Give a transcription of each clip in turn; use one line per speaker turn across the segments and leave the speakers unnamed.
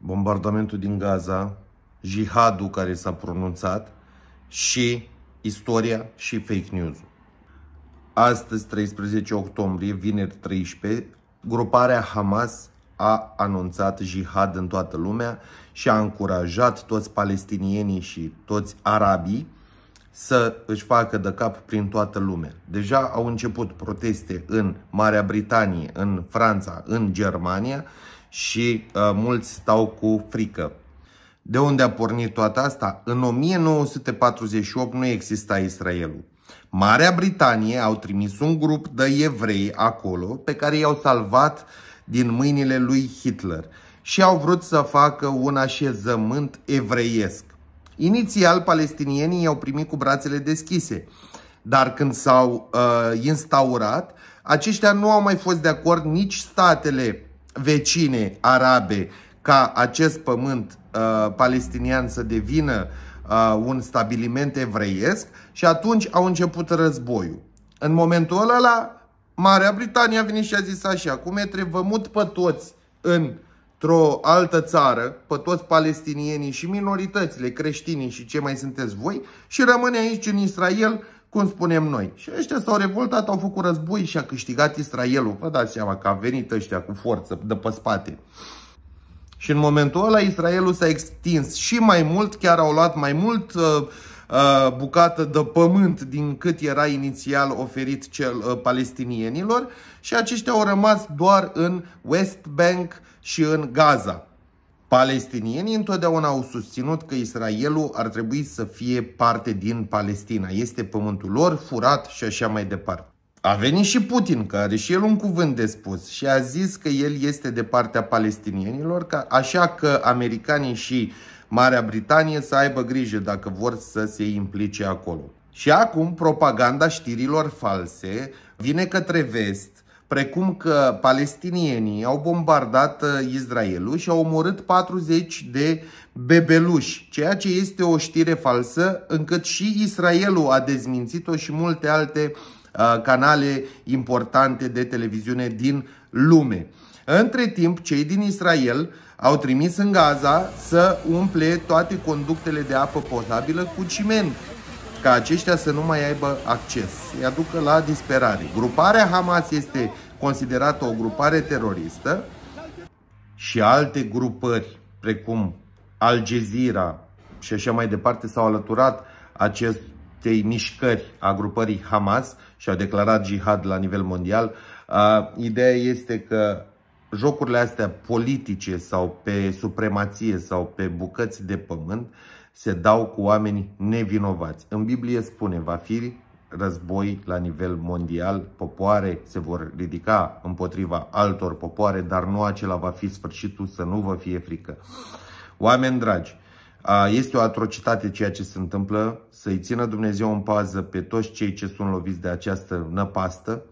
bombardamentul din Gaza, jihadul care s-a pronunțat și istoria și fake news-ul. Astăzi, 13 octombrie, vineri 13, gruparea Hamas a anunțat jihad în toată lumea și a încurajat toți palestinienii și toți arabii să își facă de cap prin toată lumea. Deja au început proteste în Marea Britanie, în Franța, în Germania și uh, mulți stau cu frică. De unde a pornit toată asta? În 1948 nu exista Israelul. Marea Britanie au trimis un grup de evrei acolo pe care i-au salvat din mâinile lui Hitler și au vrut să facă un așezământ evreiesc. Inițial, palestinienii i-au primit cu brațele deschise, dar când s-au uh, instaurat, aceștia nu au mai fost de acord nici statele vecine arabe ca acest pământ uh, palestinian să devină uh, un stabiliment evreiesc și atunci au început războiul. În momentul ăla, Marea Britanie a venit și a zis așa, cum e vă mut pe toți într-o altă țară, pe toți palestinienii și minoritățile, creștinii și ce mai sunteți voi și rămâne aici în Israel cum spunem noi. Și ăștia s-au revoltat, au făcut război și a câștigat Israelul. Vă dați seama că a venit ăștia cu forță de pe spate. Și în momentul ăla Israelul s-a extins și mai mult, chiar au luat mai mult uh, uh, bucată de pământ din cât era inițial oferit cel uh, palestinienilor și aceștia au rămas doar în West Bank și în Gaza. Palestinienii întotdeauna au susținut că Israelul ar trebui să fie parte din Palestina. Este pământul lor, furat și așa mai departe. A venit și Putin, care are și el un cuvânt de spus și a zis că el este de partea palestinienilor, că, așa că americanii și Marea Britanie să aibă grijă dacă vor să se implice acolo. Și acum propaganda știrilor false vine către vest, precum că palestinienii au bombardat uh, Israelul și au omorât 40 de bebeluși, ceea ce este o știre falsă, încât și Israelul a dezmințit-o și multe alte uh, canale importante de televiziune din lume. Între timp, cei din Israel au trimis în Gaza să umple toate conductele de apă potabilă cu ciment, ca aceștia să nu mai aibă acces, îi aducă la disperare. Gruparea Hamas este considerată o grupare teroristă și alte grupări, precum Al Jazeera și așa mai departe, s-au alăturat acestei mișcări a grupării Hamas și au declarat jihad la nivel mondial. Ideea este că jocurile astea politice sau pe supremație sau pe bucăți de pământ se dau cu oameni nevinovați. În Biblie spune, va fi război la nivel mondial, popoare se vor ridica împotriva altor popoare, dar nu acela va fi sfârșitul, să nu vă fie frică. Oameni dragi, este o atrocitate ceea ce se întâmplă, să-i țină Dumnezeu în pază pe toți cei ce sunt loviți de această năpastă,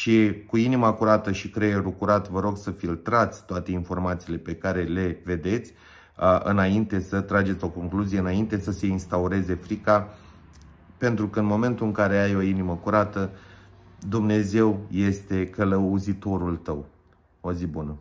și cu inima curată și creierul curat vă rog să filtrați toate informațiile pe care le vedeți înainte să trageți o concluzie, înainte să se instaureze frica, pentru că în momentul în care ai o inimă curată, Dumnezeu este călăuzitorul tău. O zi bună!